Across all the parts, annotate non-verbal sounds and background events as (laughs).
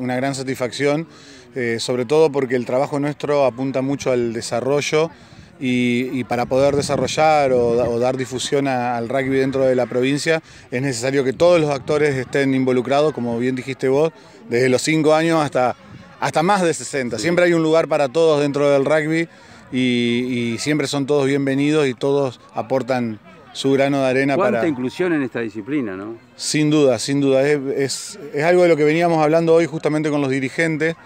Una gran satisfacción, eh, sobre todo porque el trabajo nuestro apunta mucho al desarrollo y, para poder desarrollar o, dar difusión al rugby dentro de la provincia es necesario que todos los actores estén involucrados, como bien dijiste vos, desde los 5 años hasta, hasta más de 60. Siempre hay un lugar para todos dentro del rugby y siempre son todos bienvenidos y todos aportan su grano de arena ¿Cuánta para... inclusión en esta disciplina, ¿no? Sin duda, sin duda. Es, algo de lo que veníamos hablando hoy justamente con los dirigentes,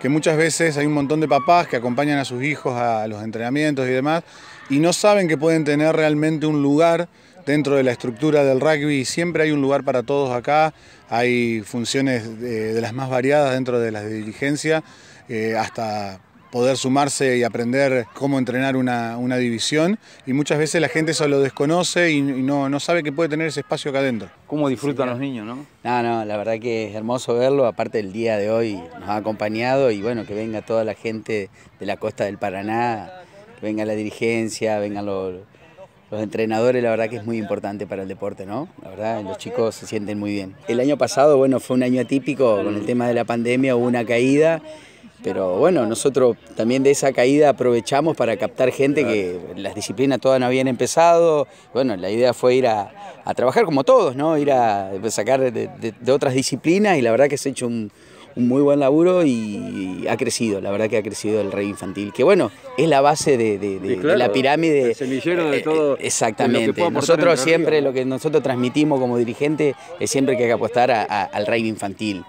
que muchas veces hay un montón de papás que acompañan a sus hijos a los entrenamientos y demás, y no saben que pueden tener realmente un lugar dentro de la estructura del rugby. Siempre hay un lugar para todos acá, hay funciones eh, de, las más variadas dentro de las dirigencia, eh, hasta poder sumarse y aprender cómo entrenar una, división. Y muchas veces la gente solo lo desconoce y, no, no, sabe que puede tener ese espacio acá adentro. ¿Cómo disfrutan los niños, no? No, no, la verdad que es hermoso verlo. Aparte, el día de hoy nos ha acompañado y bueno, que venga toda la gente de la costa del Paraná, venga la dirigencia, vengan los los entrenadores, la verdad que es muy importante para el deporte, ¿no? La verdad, los chicos se sienten muy bien. El año pasado, bueno, fue un año atípico con el tema de la pandemia, hubo una caída pero bueno, nosotros también de esa caída aprovechamos para captar gente que las disciplinas todas no habían empezado. Bueno, la idea fue ir a, trabajar como todos, ¿no? Ir a sacar de, otras disciplinas y la verdad que se ha hecho un, muy buen laburo y ha crecido, la verdad que ha crecido el rey infantil, que bueno, es la base de, la pirámide. El semillero de eh, eh, todo. Exactamente. nosotros siempre, lo que nosotros transmitimos como dirigente es siempre que hay que apostar al rey infantil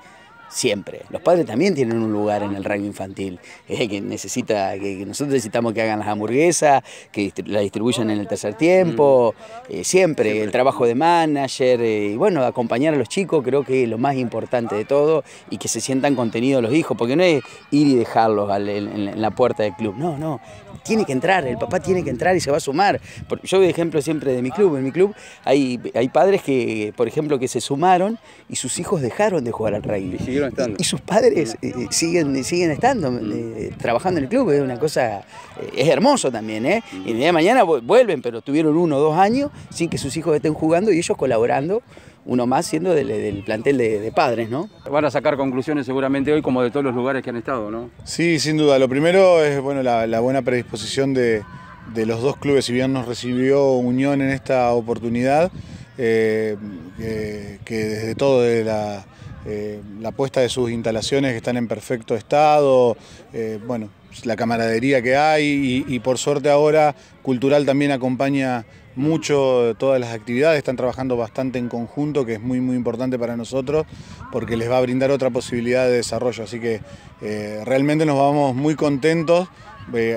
siempre. Los padres también tienen un lugar en el rango infantil, (laughs) eh, que necesita, que, nosotros necesitamos que hagan las hamburguesas, que las distribuyan en el tercer tiempo, mm. eh, siempre, el trabajo de manager, eh, y bueno, acompañar a los chicos creo que es lo más importante de todo y que se sientan contenidos los hijos, porque no es ir y dejarlos en, la puerta del club, no, no, tiene que entrar, el papá tiene que entrar y se va a sumar. Yo doy ejemplo siempre de mi club, en mi club hay, hay padres que, por ejemplo, que se sumaron y sus hijos dejaron de jugar al rugby y sus padres eh, eh, siguen, eh, siguen estando, mm. trabajando en el club, es una cosa, es hermoso también, ¿eh? Y de mañana vuelven, pero tuvieron uno o dos años sin que sus hijos estén jugando y ellos colaborando, uno más siendo del, plantel de, padres, ¿no? Van a sacar conclusiones seguramente hoy como de todos los lugares que han estado, ¿no? Sí, sin duda. Lo primero es bueno, la, buena predisposición de, los dos clubes, si bien nos recibió Unión en esta oportunidad, que desde todo de la, eh, la puesta de sus instalaciones que están en perfecto estado, eh, bueno, la camaradería que hay y, por suerte ahora Cultural también acompaña mucho todas las actividades, están trabajando bastante en conjunto, que es muy muy importante para nosotros porque les va a brindar otra posibilidad de desarrollo, así que eh, realmente nos vamos muy contentos,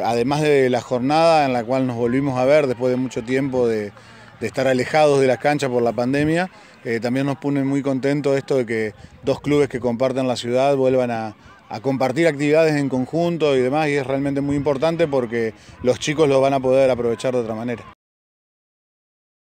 además de la jornada en la cual nos volvimos a ver después de mucho tiempo de de estar alejados de las canchas por la pandemia. Eh, también nos pone muy contentos esto de que dos clubes que comparten la ciudad vuelvan a, a compartir actividades en conjunto y demás, y es realmente muy importante porque los chicos lo van a poder aprovechar de otra manera.